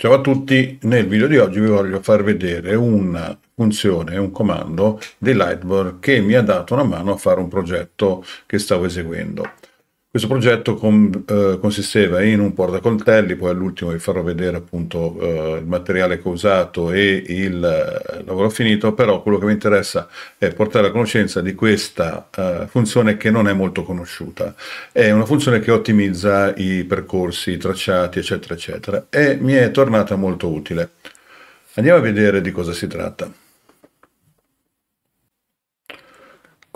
Ciao a tutti, nel video di oggi vi voglio far vedere una funzione, un comando di Lightboard che mi ha dato una mano a fare un progetto che stavo eseguendo. Questo progetto con, eh, consisteva in un portacoltelli, poi all'ultimo vi farò vedere appunto eh, il materiale che ho usato e il eh, lavoro finito, però quello che mi interessa è portare a conoscenza di questa eh, funzione che non è molto conosciuta. È una funzione che ottimizza i percorsi, i tracciati, eccetera, eccetera, e mi è tornata molto utile. Andiamo a vedere di cosa si tratta.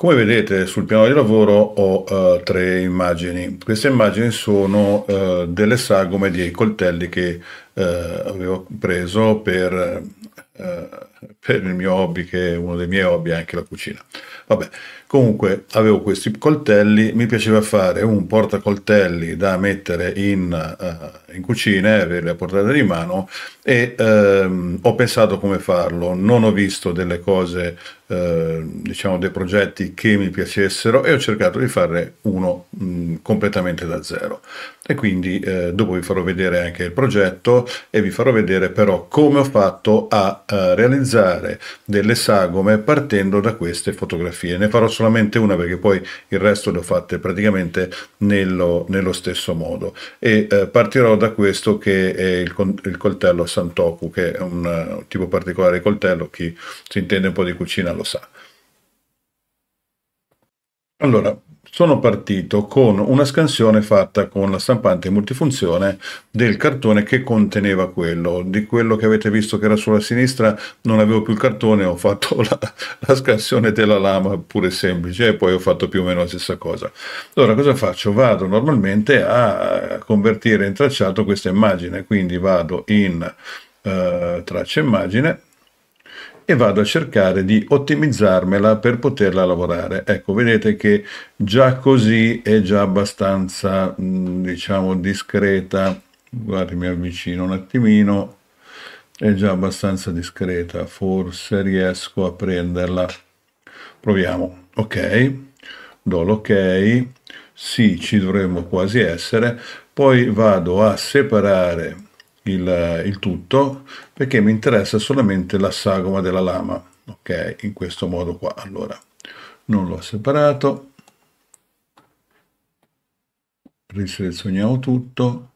Come vedete sul piano di lavoro ho eh, tre immagini. Queste immagini sono eh, delle sagome dei coltelli che eh, avevo preso per, eh, per, il mio hobby, che è uno dei miei hobby anche la cucina. Vabbè, comunque avevo questi coltelli, mi piaceva fare un portacoltelli da mettere in, eh, in cucina, averli a portata di mano e ehm, ho pensato come farlo, non ho visto delle cose, eh, diciamo dei progetti che mi piacessero e ho cercato di fare uno mh, completamente da zero. E quindi eh, dopo vi farò vedere anche il progetto, e vi farò vedere però come ho fatto a, a eh, realizzare delle sagome partendo da queste fotografie. Ne farò solamente una perché poi il resto le ho fatte praticamente nello, nello stesso modo e eh, partirò da questo che è il, il coltello Santoku che è un, eh, un tipo particolare di coltello, chi si intende un po' di cucina lo sa. Allora, sono partito con una scansione fatta con la stampante multifunzione del cartone che conteneva quello. Di quello che avete visto che era sulla sinistra non avevo più il cartone, ho fatto la, la scansione della lama pure semplice e poi ho fatto più o meno la stessa cosa. Allora cosa faccio? Vado normalmente a convertire in tracciato questa immagine, quindi vado in eh, traccia immagine e vado a cercare di ottimizzarmela per poterla lavorare. Ecco, vedete che già così è già abbastanza, mm, diciamo, discreta. Guardi, mi avvicino un attimino. È già abbastanza discreta, forse riesco a prenderla. Proviamo. Ok, do l'ok. Sì, ci dovremmo quasi essere. Poi vado a separare il, il tutto perché mi interessa solamente la sagoma della lama ok in questo modo qua allora non l'ho separato riselezioniamo tutto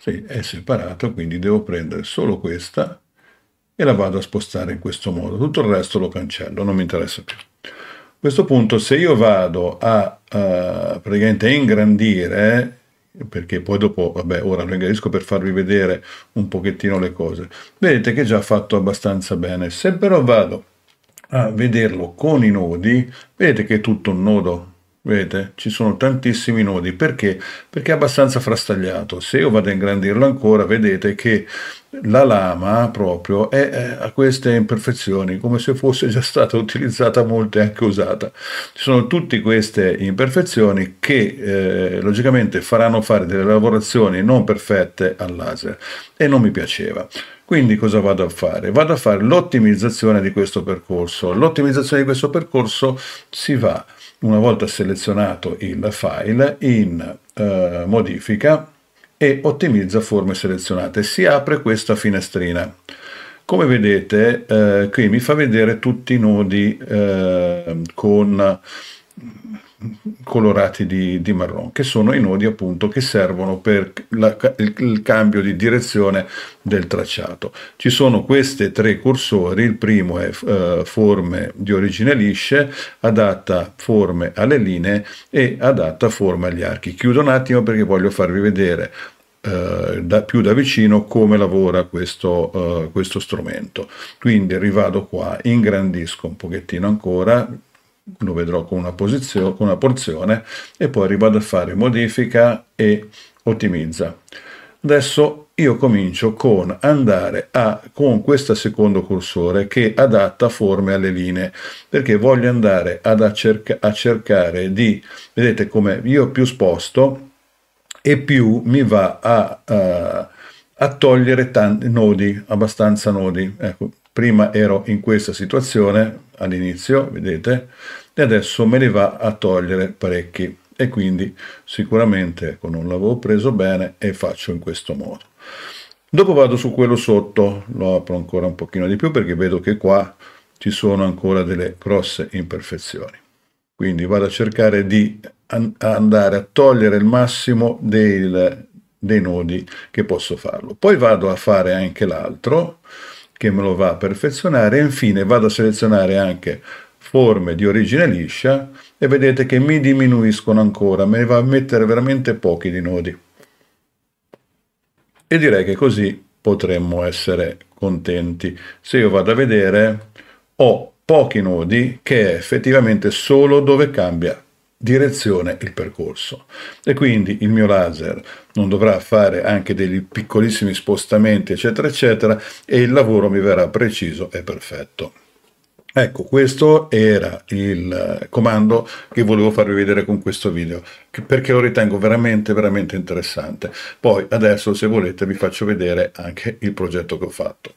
sì, è separato quindi devo prendere solo questa e la vado a spostare in questo modo tutto il resto lo cancello non mi interessa più a questo punto se io vado a, eh, a praticamente ingrandire perché poi dopo, vabbè, ora lo ingrandisco per farvi vedere un pochettino le cose. Vedete che è già fatto abbastanza bene. Se però vado a vederlo con i nodi, vedete che è tutto un nodo, Vedete, ci sono tantissimi nodi. Perché? Perché è abbastanza frastagliato. Se io vado a ingrandirlo ancora, vedete che la lama proprio è, a queste imperfezioni, come se fosse già stata utilizzata molto e anche usata. Ci sono tutte queste imperfezioni che eh, logicamente faranno fare delle lavorazioni non perfette al laser e non mi piaceva. Quindi cosa vado a fare? Vado a fare l'ottimizzazione di questo percorso. L'ottimizzazione di questo percorso si va una volta selezionato il file, in eh, modifica e ottimizza forme selezionate. Si apre questa finestrina. Come vedete eh, qui mi fa vedere tutti i nodi eh, con colorati di, di marrone, che sono i nodi appunto che servono per la, il, il, cambio di direzione del tracciato. Ci sono questi tre cursori, il primo è eh, forme di origine lisce, adatta forme alle linee e adatta forme agli archi. Chiudo un attimo perché voglio farvi vedere eh, da, più da vicino come lavora questo, uh, questo strumento. Quindi rivado qua, ingrandisco un pochettino ancora, lo vedrò con una, posizione, con una porzione e poi rivado a fare modifica e ottimizza. Adesso io comincio con andare a, con questo secondo cursore che adatta forme alle linee, perché voglio andare ad a, a cercare di, vedete come io più sposto e più mi va a, a, a togliere tanti nodi, abbastanza nodi. Ecco, prima ero in questa situazione, all'inizio, vedete, e adesso me li va a togliere parecchi e quindi sicuramente con un lavoro preso bene e faccio in questo modo. Dopo vado su quello sotto, lo apro ancora un pochino di più perché vedo che qua ci sono ancora delle grosse imperfezioni. Quindi vado a cercare di andare a togliere il massimo del, dei nodi che posso farlo. Poi vado a fare anche l'altro, che me lo va a perfezionare e infine vado a selezionare anche forme di origine liscia e vedete che mi diminuiscono ancora, me ne va a mettere veramente pochi di nodi. E direi che così potremmo essere contenti. Se io vado a vedere ho pochi nodi che è effettivamente solo dove cambia direzione il percorso e quindi il mio laser non dovrà fare anche dei piccolissimi spostamenti eccetera eccetera e il lavoro mi verrà preciso e perfetto. Ecco, questo era il eh, comando che volevo farvi vedere con questo video, perché lo ritengo veramente, veramente interessante. Poi adesso, se volete, vi faccio vedere anche il progetto che ho fatto.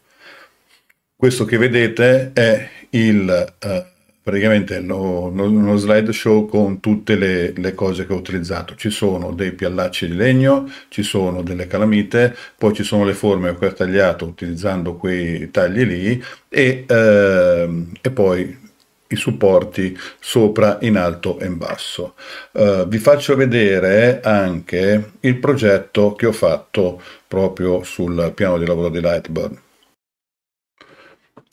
Questo che vedete è il... Eh, praticamente no, uno slideshow con tutte le, le, cose che ho utilizzato. Ci sono dei piallacci di legno, ci sono delle calamite, poi ci sono le forme che ho tagliato utilizzando quei tagli lì e, eh, e poi i supporti sopra, in alto e in basso. Uh, vi faccio vedere anche il progetto che ho fatto proprio sul piano di lavoro di Lightburn.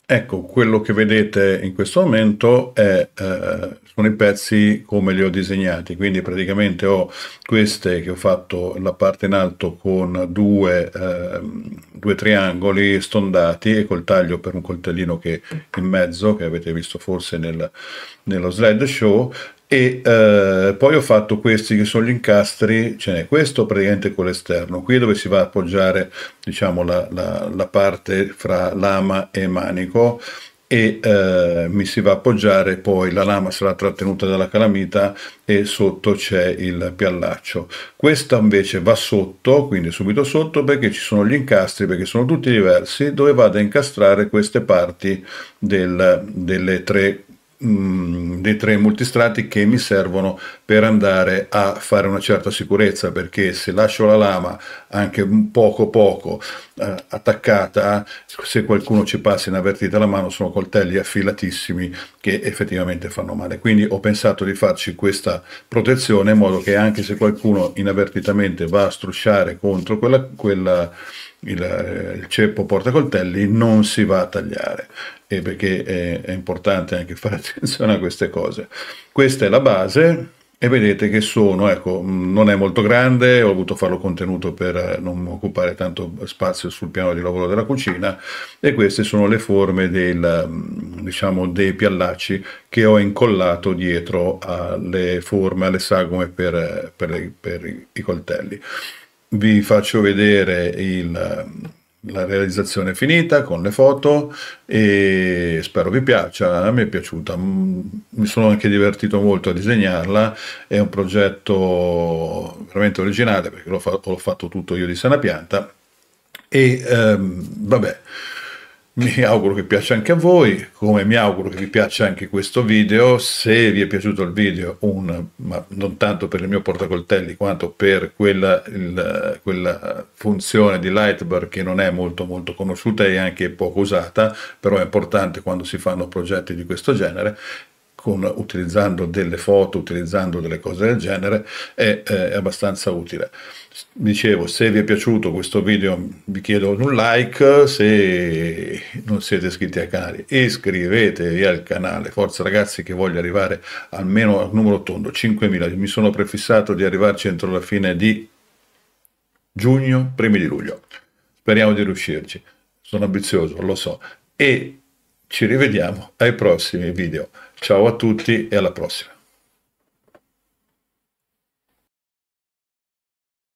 Ecco, quello che vedete in questo momento è, eh, sono i pezzi come li ho disegnati, quindi praticamente ho queste che ho fatto la parte in alto con due, eh, due triangoli stondati e col taglio per un coltellino che in mezzo, che avete visto forse nel, nello slideshow, e eh, poi ho fatto questi che sono gli incastri, ce n'è questo praticamente con l'esterno, qui dove si va a appoggiare diciamo, la, la, la parte fra lama e manico e eh, mi si va a appoggiare poi la lama sarà trattenuta dalla calamita e sotto c'è il piallaccio questa invece va sotto quindi subito sotto perché ci sono gli incastri perché sono tutti diversi dove vado a incastrare queste parti del, delle tre dei tre multistrati che mi servono per andare a fare una certa sicurezza perché se lascio la lama anche poco poco eh, attaccata se qualcuno ci passa inavvertita la mano sono coltelli affilatissimi che effettivamente fanno male quindi ho pensato di farci questa protezione in modo che anche se qualcuno inavvertitamente va a strusciare contro quella, quella il, eh, il ceppo coltelli non si va a tagliare e perché è, è importante anche fare attenzione a queste cose. Questa è la base, e vedete che sono, ecco, mm, non è molto grande, ho voluto farlo contenuto per eh, non occupare tanto spazio sul piano di lavoro della cucina e queste sono le forme del, mm, diciamo, dei piallacci che ho incollato dietro alle forme, alle sagome per, eh, per, le, per i coltelli vi faccio vedere il, la realizzazione finita con le foto e spero vi piaccia, a me è piaciuta, mm, mi sono anche divertito molto a disegnarla, è un progetto veramente originale perché l'ho, fatto, l'ho fatto tutto io di sana pianta e ehm, vabbè mi auguro che piaccia anche a voi, come mi auguro che vi piaccia anche questo video. Se vi è piaciuto il video, un, ma non tanto per il mio portacoltelli quanto per quella, il, quella, funzione di Lightbar che non è molto molto conosciuta e anche poco usata, però è importante quando si fanno progetti di questo genere con, utilizzando delle foto, utilizzando delle cose del genere, è, è abbastanza utile dicevo se vi è piaciuto questo video vi chiedo un like se non siete iscritti al canale iscrivetevi al canale forza ragazzi che voglio arrivare almeno al numero tondo 5000 mi sono prefissato di arrivarci entro la fine di giugno primi di luglio speriamo di riuscirci sono ambizioso lo so e ci rivediamo ai prossimi video Ciao a tutti e alla prossima.